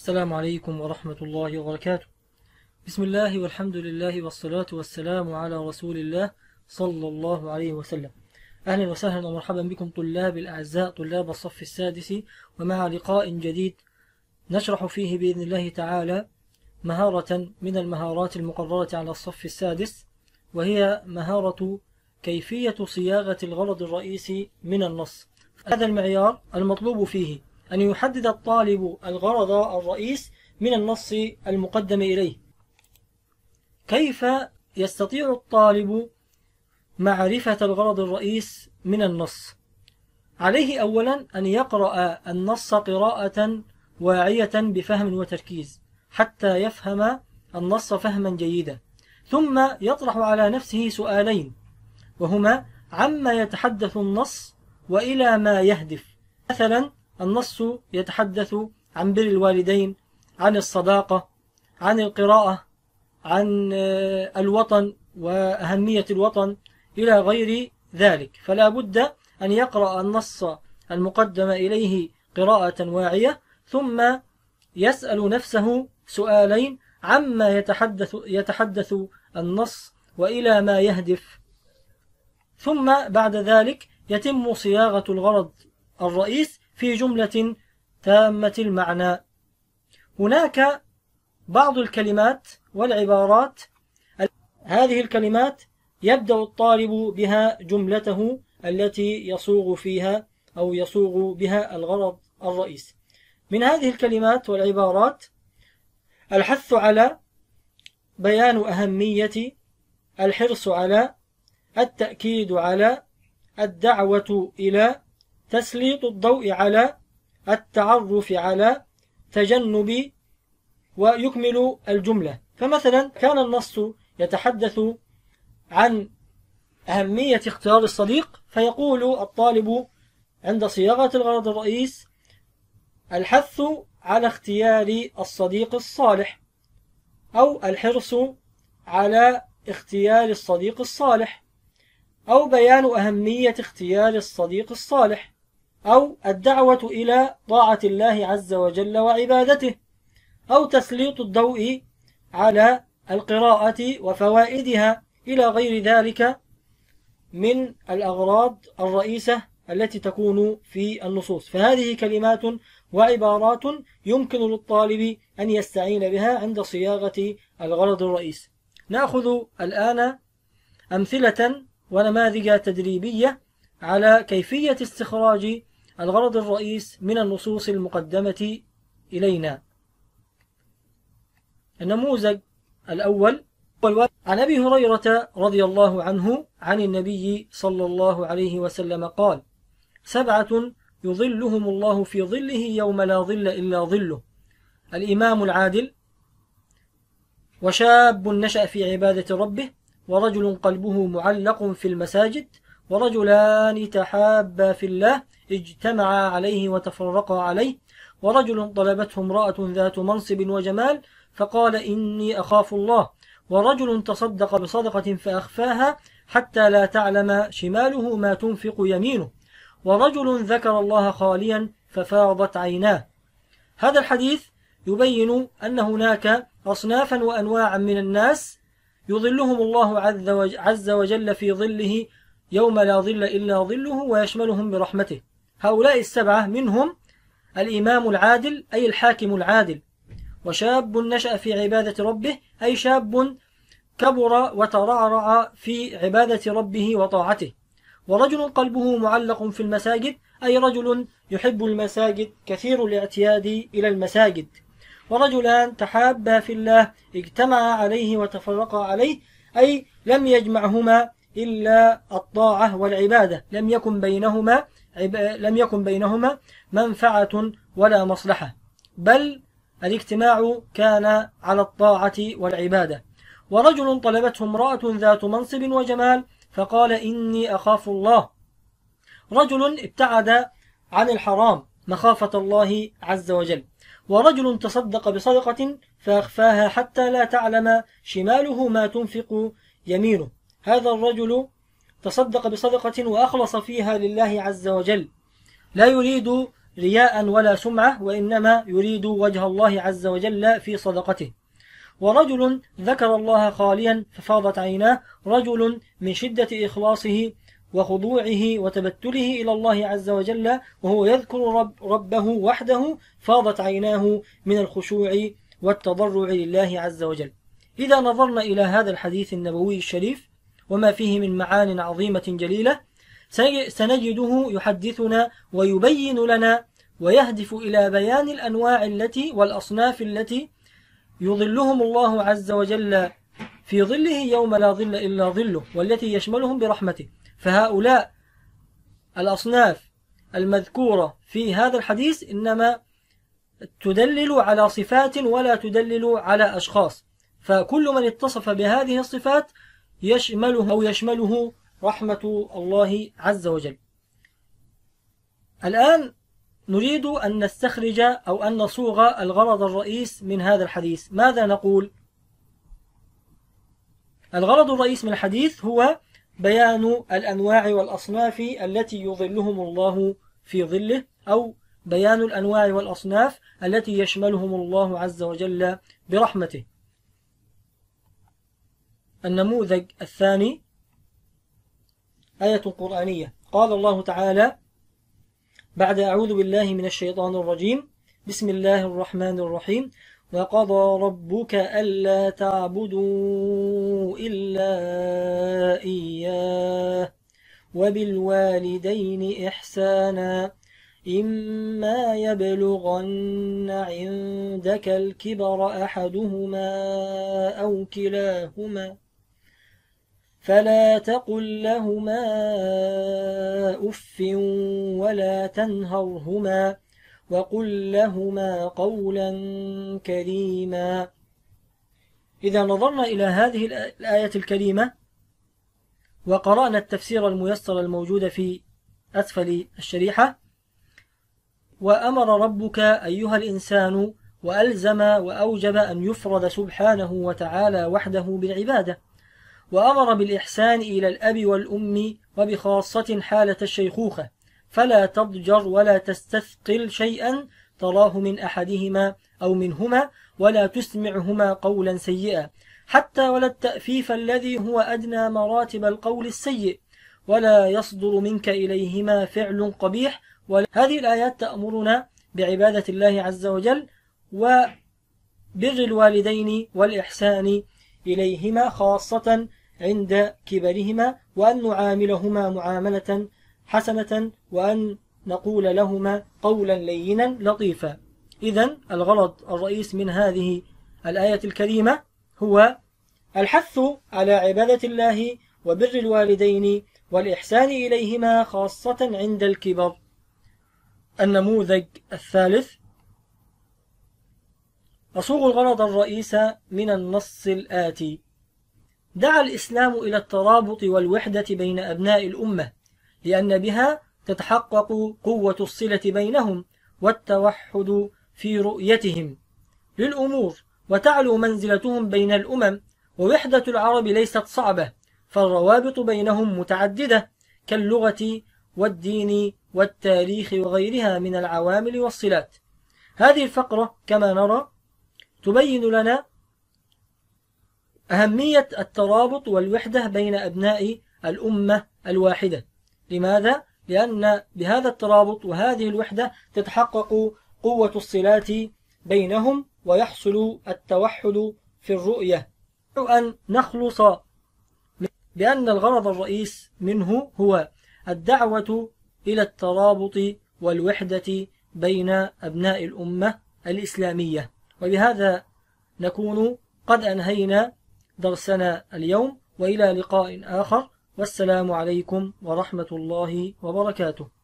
السلام عليكم ورحمة الله وبركاته بسم الله والحمد لله والصلاة والسلام على رسول الله صلى الله عليه وسلم أهلا وسهلا ومرحبا بكم طلاب الأعزاء طلاب الصف السادس ومع لقاء جديد نشرح فيه بإذن الله تعالى مهارة من المهارات المقررة على الصف السادس وهي مهارة كيفية صياغة الغرض الرئيسي من النص هذا المعيار المطلوب فيه أن يحدد الطالب الغرض الرئيس من النص المقدم إليه كيف يستطيع الطالب معرفة الغرض الرئيس من النص عليه أولا أن يقرأ النص قراءة واعية بفهم وتركيز حتى يفهم النص فهما جيدا ثم يطرح على نفسه سؤالين وهما عما يتحدث النص وإلى ما يهدف مثلا النص يتحدث عن بر الوالدين عن الصداقة عن القراءة عن آه، الوطن وأهمية الوطن إلى غير ذلك فلا بد أن يقرأ النص المقدم إليه قراءة واعية ثم يسأل نفسه سؤالين عما يتحدث, يتحدث النص وإلى ما يهدف ثم بعد ذلك يتم صياغة الغرض الرئيس في جملة تامة المعنى هناك بعض الكلمات والعبارات هذه الكلمات يبدأ الطالب بها جملته التي يصوغ فيها أو يصوغ بها الغرض الرئيسي من هذه الكلمات والعبارات الحث على بيان أهمية الحرص على التأكيد على الدعوة إلى تسليط الضوء على التعرف على تجنب ويكمل الجملة فمثلا كان النص يتحدث عن أهمية اختيار الصديق فيقول الطالب عند صياغة الغرض الرئيس الحث على اختيار الصديق الصالح أو الحرص على اختيار الصديق الصالح أو بيان أهمية اختيار الصديق الصالح أو الدعوة إلى طاعة الله عز وجل وعبادته أو تسليط الضوء على القراءة وفوائدها إلى غير ذلك من الأغراض الرئيسة التي تكون في النصوص فهذه كلمات وعبارات يمكن للطالب أن يستعين بها عند صياغة الغرض الرئيسي نأخذ الآن أمثلة ونماذج تدريبية على كيفية استخراج الغرض الرئيس من النصوص المقدمة إلينا النموذج الأول عن أبي هريرة رضي الله عنه عن النبي صلى الله عليه وسلم قال سبعة يظلهم الله في ظله يوم لا ظل إلا ظله الإمام العادل وشاب نشأ في عبادة ربه ورجل قلبه معلق في المساجد ورجلان تحابا في الله اجتمعا عليه وتفرقا عليه ورجل طلبته امرأة ذات منصب وجمال فقال إني أخاف الله ورجل تصدق بصدقة فأخفاها حتى لا تعلم شماله ما تنفق يمينه ورجل ذكر الله خاليا ففاضت عيناه هذا الحديث يبين أن هناك أصنافا وأنواعا من الناس يظلهم الله عز وجل في ظله يوم لا ظل إلا ظله ويشملهم برحمته هؤلاء السبعة منهم الإمام العادل أي الحاكم العادل وشاب نشأ في عبادة ربه أي شاب كبر وترعرع في عبادة ربه وطاعته ورجل قلبه معلق في المساجد أي رجل يحب المساجد كثير الاعتياد إلى المساجد ورجلان تحابا في الله اجتمعا عليه وتفرقا عليه أي لم يجمعهما إلا الطاعة والعبادة لم يكن بينهما لم يكن بينهما منفعة ولا مصلحة بل الاجتماع كان على الطاعة والعبادة ورجل طلبته امرأة ذات منصب وجمال فقال إني أخاف الله رجل ابتعد عن الحرام مخافة الله عز وجل ورجل تصدق بصدقة فأخفاها حتى لا تعلم شماله ما تنفق يمينه هذا الرجل تصدق بصدقة وأخلص فيها لله عز وجل لا يريد رياء ولا سمعة وإنما يريد وجه الله عز وجل في صدقته ورجل ذكر الله خاليا ففاضت عيناه رجل من شدة إخلاصه وخضوعه وتبتله إلى الله عز وجل وهو يذكر رب ربه وحده فاضت عيناه من الخشوع والتضرع لله عز وجل إذا نظرنا إلى هذا الحديث النبوي الشريف وما فيه من معان عظيمة جليلة سنجده يحدثنا ويبين لنا ويهدف إلى بيان الأنواع التي والأصناف التي يظلهم الله عز وجل في ظله يوم لا ظل إلا ظله والتي يشملهم برحمته فهؤلاء الأصناف المذكورة في هذا الحديث إنما تدلل على صفات ولا تدلل على أشخاص فكل من اتصف بهذه الصفات يشمله أو يشمله رحمة الله عز وجل الآن نريد أن نستخرج أو أن نصوغ الغرض الرئيس من هذا الحديث ماذا نقول؟ الغرض الرئيس من الحديث هو بيان الأنواع والأصناف التي يظلهم الله في ظله أو بيان الأنواع والأصناف التي يشملهم الله عز وجل برحمته النموذج الثاني آية قرآنية قال الله تعالى بعد أعوذ بالله من الشيطان الرجيم بسم الله الرحمن الرحيم وقضى ربك ألا تعبدوا إلا إياه وبالوالدين إحسانا إما يبلغن عندك الكبر أحدهما أو كلاهما فلا تقل لهما أف ولا تنهرهما وقل لهما قولا كريما إذا نظرنا إلى هذه الآية الكريمة وقرأنا التفسير الميسر الموجود في أسفل الشريحة وأمر ربك أيها الإنسان وألزم وأوجب أن يفرد سبحانه وتعالى وحده بالعبادة وأمر بالإحسان إلى الأب والأم وبخاصة حالة الشيخوخة فلا تضجر ولا تستثقل شيئا تراه من أحدهما أو منهما ولا تسمعهما قولا سيئا حتى ولا التأفيف الذي هو أدنى مراتب القول السيء ولا يصدر منك إليهما فعل قبيح هذه الآيات تأمرنا بعبادة الله عز وجل وبر الوالدين والإحسان إليهما خاصة عند كبرهما وأن نعاملهما معاملة حسنة وأن نقول لهما قولا لينا لطيفا إذا الغرض الرئيس من هذه الآية الكريمة هو الحث على عبادة الله وبر الوالدين والإحسان إليهما خاصة عند الكبر النموذج الثالث أصوغ الغرض الرئيس من النص الآتي دعا الإسلام إلى الترابط والوحدة بين أبناء الأمة لأن بها تتحقق قوة الصلة بينهم والتوحد في رؤيتهم للأمور وتعلو منزلتهم بين الأمم ووحدة العرب ليست صعبة فالروابط بينهم متعددة كاللغة والدين والتاريخ وغيرها من العوامل والصلات هذه الفقرة كما نرى تبين لنا أهمية الترابط والوحدة بين أبناء الأمة الواحدة لماذا؟ لأن بهذا الترابط وهذه الوحدة تتحقق قوة الصلات بينهم ويحصل التوحد في الرؤية أن نخلص بأن الغرض الرئيس منه هو الدعوة إلى الترابط والوحدة بين أبناء الأمة الإسلامية وبهذا نكون قد أنهينا درسنا اليوم وإلى لقاء آخر والسلام عليكم ورحمة الله وبركاته